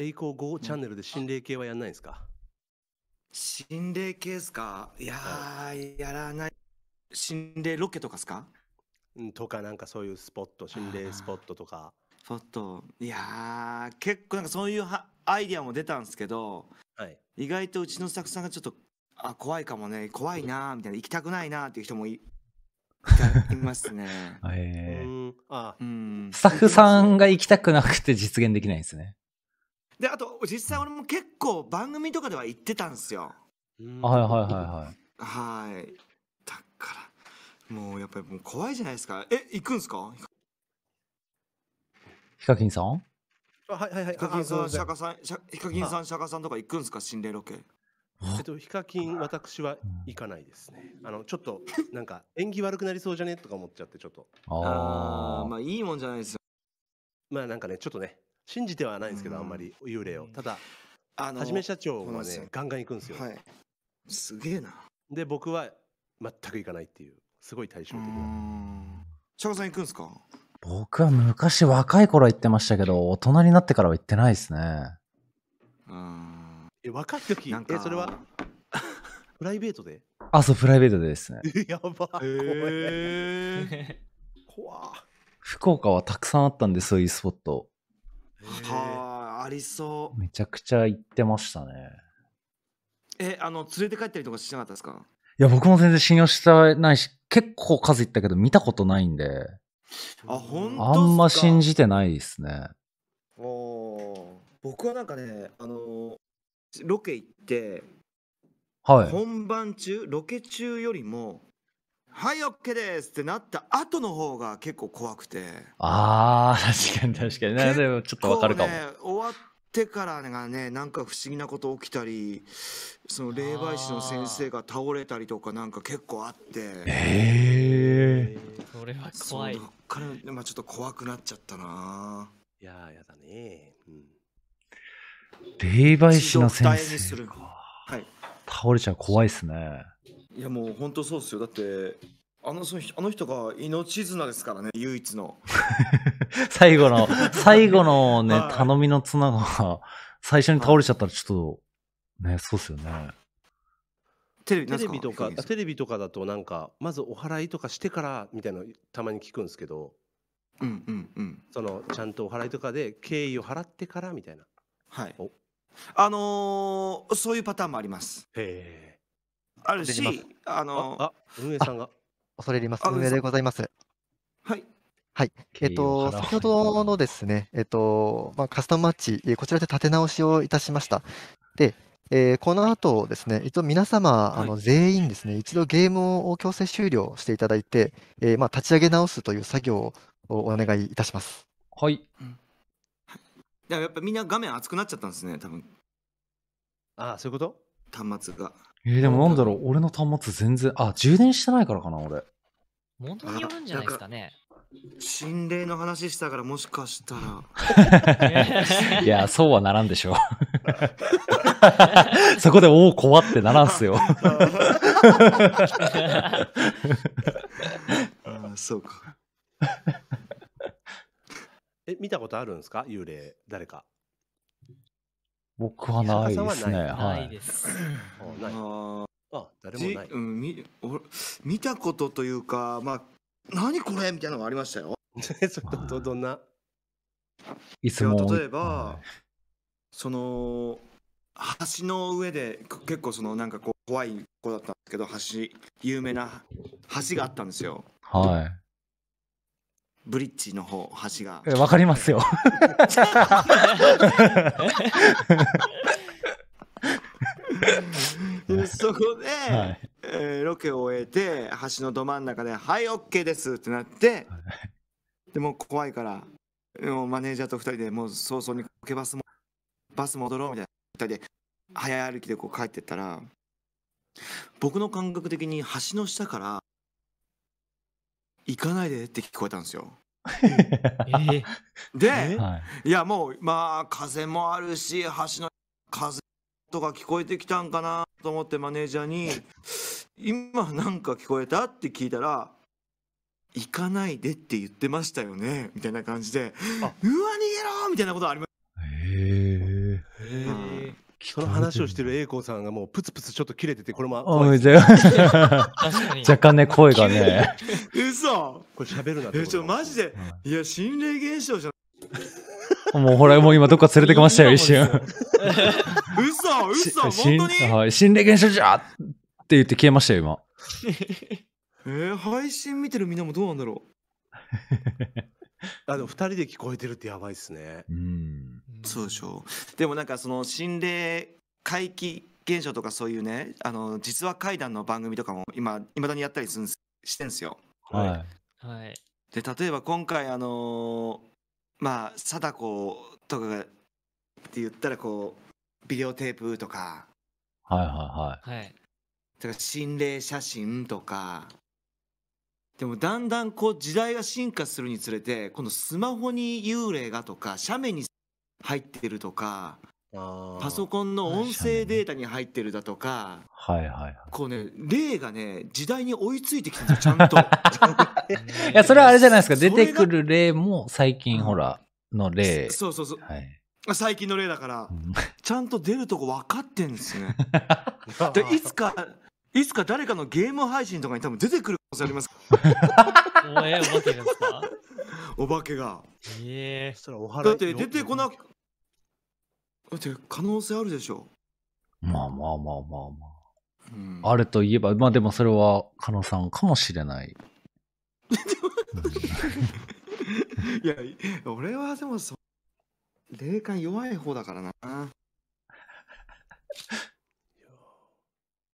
栄光5チャンネルで心霊系はやんないんですか、心霊系ですかいやー、やらない。心霊ロケとかですかうんとか、なんかそういうスポット、心霊スポットとか。スポット、いやー、結構なんかそういうアイディアも出たんですけど、はい。意外とうちのスタッフさんがちょっと、あ、怖いかもね、怖いなーみたいな、行きたくないなーっていう人もい いますね。え うあうん。スタッフさんが行きたくなくて実現できないんですね。で、あと、実際俺も結構番組とかでは行ってたんですよ。はいはいはいはい。はい。だから、もうやっぱりもう怖いじゃないですか。え、行くんですかヒカキンさんはいはいはい。ヒカキンさん、釈迦さん、ヒカキンさん、釈迦さんとか行くんですか心霊ロケ。えっと、ヒカキン、私は行かないですね。あの、ちょっと、なんか、縁起悪くなりそうじゃねとか思っちゃって、ちょっと。ああ、まあ、いいもんじゃないですよ。まあ、なんかね、ちょっとね、信じてはないんですけど、あんまり幽霊を。ただ、あのはじめ社長はね、ガンガン行くんですよ。はい、すげえな。で、僕は全く行かないっていう、すごい対照的な。翔さん行くんですか僕は昔若い頃は行ってましたけど、大人になってからは行ってないですね。うん。え、若い時、え、それは プライベートであ、そう、プライベートでですね。やばい。えー、怖 福岡はたくさんあったんで、そういうスポット。はあ、ありそう。めちゃくちゃ行ってましたね。え、あの、連れて帰ったりとかしなかったですかいや、僕も全然信用してないし、結構数行ったけど見たことないんで、あ、ほんあんま信じてないですね。お僕はなんかね、あの、ロケ行って、はい、本番中、ロケ中よりも、はい、オッケーですってなった後の方が結構怖くて。ああ、確かに確かに。ね、でもちょっとわかるかも、終わってからがね、なんか不思議なこと起きたり、その霊媒師の先生が倒れたりとかなんか結構あって。ええー。それは怖い。そっから、まあ、ちょっと怖くなっちゃったな。いやー、やだね。霊媒師の先生が、はい、倒れちゃう怖いっすね。いやもう本当そうですよだってあのそあの人が命綱ですからね唯一の 最後の 最後のね、はい、頼みの綱が最初に倒れちゃったらちょっとねそうっすよねテレビとかテレビとかだとなんかまずお祓いとかしてからみたいなのたまに聞くんですけどうんうんうんそのちゃんとお祓いとかで敬意を払ってからみたいなはいあのー、そういうパターンもありますへえあるし、あの運営さんが恐れ入ります。運営でございます。はい。はい、えっ、ー、と、先ほどのですね、えっ、ー、と、まあ、カスタムマッチ、こちらで立て直しをいたしました。で、えー、この後ですね、一応皆様、はい、あの全員ですね、一度ゲームを強制終了していただいて、えー、まあ、立ち上げ直すという作業をお願いいたします。はい。でもやっぱみんな画面熱くなっちゃったんですね、多分ああ、そういうこと端末が。えー、でもなんだろう、俺の端末全然、あ、充電してないからかな、俺。物によるんじゃないですかね。心霊の話したからもしかしたら。いや、そうはならんでしょう。そこで、おお、怖ってならんすよ。あそうか。え、見たことあるんですか幽霊、誰か。僕はないですね。ないです。ああ、誰もない。うん、み、お、見たことというか、まあ、何これみたいなのがありましたよ。ど、どんな。いつも。例えば、その、橋の上で、結構その、なんかこう、怖い子だったんですけど、橋、有名な橋があったんですよ。はい。ブリッジの方橋がわかりますよ そこで、はい、えー、ロケを終えて橋のど真ん中で「はい OK です」ってなって、はい、でも怖いからもうマネージャーと2人でもう早々にロケバスもバス戻ろうみたいな2人で早歩きでこう帰ってったら僕の感覚的に橋の下から行かないでって聞こえたんですよ。で、い、いやもうまあ風もあるし橋の風とか聞こえてきたんかなと思ってマネージャーに「今なんか聞こえた?」って聞いたら「行かないでって言ってましたよね」みたいな感じで「うわ逃げろ!」みたいなことありまその話をしてる A 子さんがもうプツプツちょっと切れてて、これも若干ね、声がね。嘘これ喋るなって。え、ちょ、マジで。いや、心霊現象じゃもうほら、もう今どっか連れてきましたよ、一瞬。嘘嘘本当に、心霊現象じゃって言って消えましたよ、今。え配信見てるみんなもどうなんだろう あの、二人で聞こえてるってやばいっすね。うん。そうでしょうでもなんかその心霊怪奇現象とかそういうねあの実話怪談の番組とかも今いまだにやったりするんしてんすよはい、はい、で例えば今回あのー、まあ貞子とかがって言ったらこうビデオテープとかはいはいはいはいだから心霊写真とかでもだんだんこう時代が進化するにつれて今度スマホに幽霊がとか斜面に入ってるとか、パソコンの音声データに入ってるだとか、はいはいこうね、例がね、時代に追いついてきてるちゃんと。いや、それはあれじゃないですか、出てくる例も最近、ほら、の例。そうそうそう。はい最近の例だから、ちゃんと出るとこ分かってんですね。でいつかいつか誰かのゲーム配信とかに多分出てくる可能性あります。おお化けですかお化けが。ええそおだって出てこなく。だって可能性あるでしょ。まあまあまあまあまあ。うん、あれといえば、まあでもそれは、加納さんかもしれない。いや、俺はでもそ、霊感弱い方だからな。